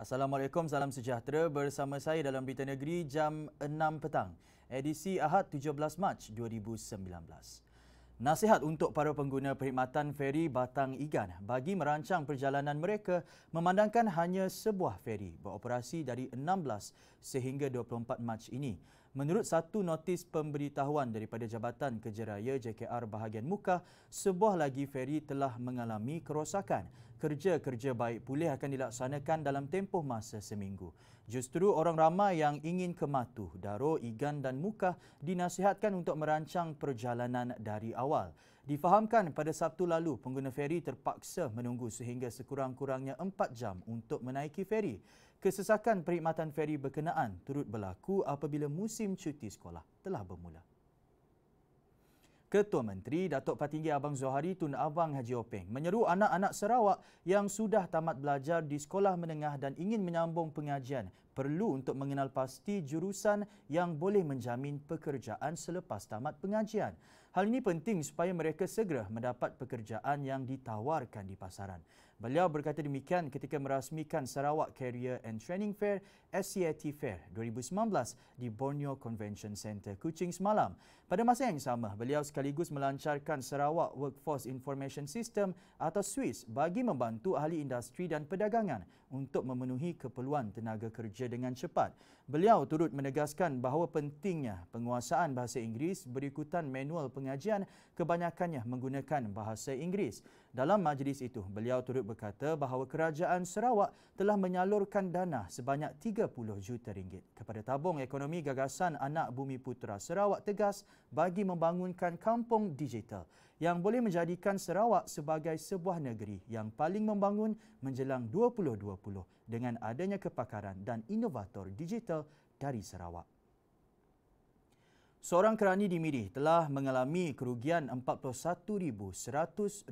Assalamualaikum, salam sejahtera bersama saya dalam Berita Negeri jam 6 petang, edisi Ahad 17 Mac 2019. Nasihat untuk para pengguna perkhidmatan feri Batang Igan bagi merancang perjalanan mereka memandangkan hanya sebuah feri beroperasi dari 16 sehingga 24 Mac ini. Menurut satu notis pemberitahuan daripada Jabatan Kerja Raya JKR Bahagian Muka, sebuah lagi feri telah mengalami kerosakan. Kerja-kerja baik pulih akan dilaksanakan dalam tempoh masa seminggu. Justru orang ramai yang ingin ke Matu, Daro, Igan dan Mukah dinasihatkan untuk merancang perjalanan dari awal. Difahamkan pada Sabtu lalu pengguna feri terpaksa menunggu sehingga sekurang-kurangnya 4 jam untuk menaiki feri. Kesesakan perkhidmatan feri berkenaan turut berlaku apabila musim cuti sekolah telah bermula. Ketua Menteri Datuk Patinggi Abang Zohari Tun Abang Haji Openg menyeru anak-anak Sarawak yang sudah tamat belajar di sekolah menengah dan ingin menyambung pengajian perlu untuk mengenal pasti jurusan yang boleh menjamin pekerjaan selepas tamat pengajian. Hal ini penting supaya mereka segera mendapat pekerjaan yang ditawarkan di pasaran. Beliau berkata demikian ketika merasmikan Sarawak Career and Training Fair SCAT Fair 2019 di Borneo Convention Centre Kuching semalam. Pada masa yang sama, beliau sekaligus melancarkan Sarawak Workforce Information System atau SWIS bagi membantu ahli industri dan perdagangan untuk memenuhi keperluan tenaga kerja dengan cepat. Beliau turut menegaskan bahawa pentingnya penguasaan bahasa Inggeris berikutan manual pengajian kebanyakannya menggunakan bahasa Inggeris. Dalam majlis itu, beliau turut berkata bahawa kerajaan Sarawak telah menyalurkan dana sebanyak 30 juta ringgit kepada tabung ekonomi gagasan anak bumi putera Sarawak tegas bagi membangunkan kampung digital yang boleh menjadikan Sarawak sebagai sebuah negeri yang paling membangun menjelang 2020 dengan adanya kepakaran dan inovator digital dari Sarawak. Seorang kerani di Mirih telah mengalami kerugian RM41,100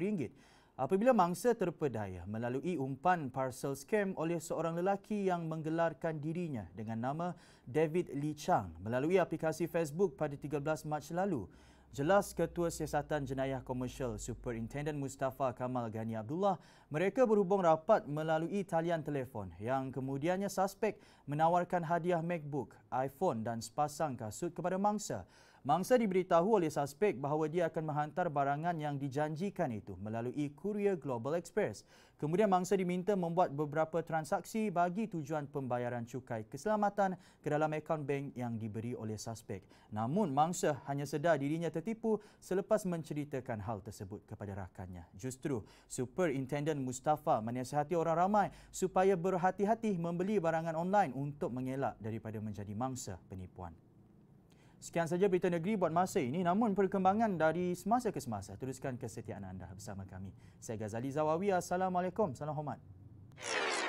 Apabila mangsa terpedaya melalui umpan parcel scam oleh seorang lelaki yang menggelarkan dirinya dengan nama David Lee Chang melalui aplikasi Facebook pada 13 Mac lalu, jelas Ketua Siasatan Jenayah Komersial Superintendent Mustafa Kamal Ghani Abdullah, mereka berhubung rapat melalui talian telefon yang kemudiannya suspek menawarkan hadiah MacBook, iPhone dan sepasang kasut kepada mangsa. Mangsa diberitahu oleh suspek bahawa dia akan menghantar barangan yang dijanjikan itu melalui Courier Global Express. Kemudian mangsa diminta membuat beberapa transaksi bagi tujuan pembayaran cukai keselamatan ke dalam akaun bank yang diberi oleh suspek. Namun mangsa hanya sedar dirinya tertipu selepas menceritakan hal tersebut kepada rakannya. Justru Superintendent Mustafa menasihati orang ramai supaya berhati-hati membeli barangan online untuk mengelak daripada menjadi mangsa penipuan. Sekian saja berita negeri buat masa ini namun perkembangan dari semasa ke semasa. Teruskan kesetiaan anda bersama kami. Saya Ghazali Zawawi. Assalamualaikum. Salam hormat.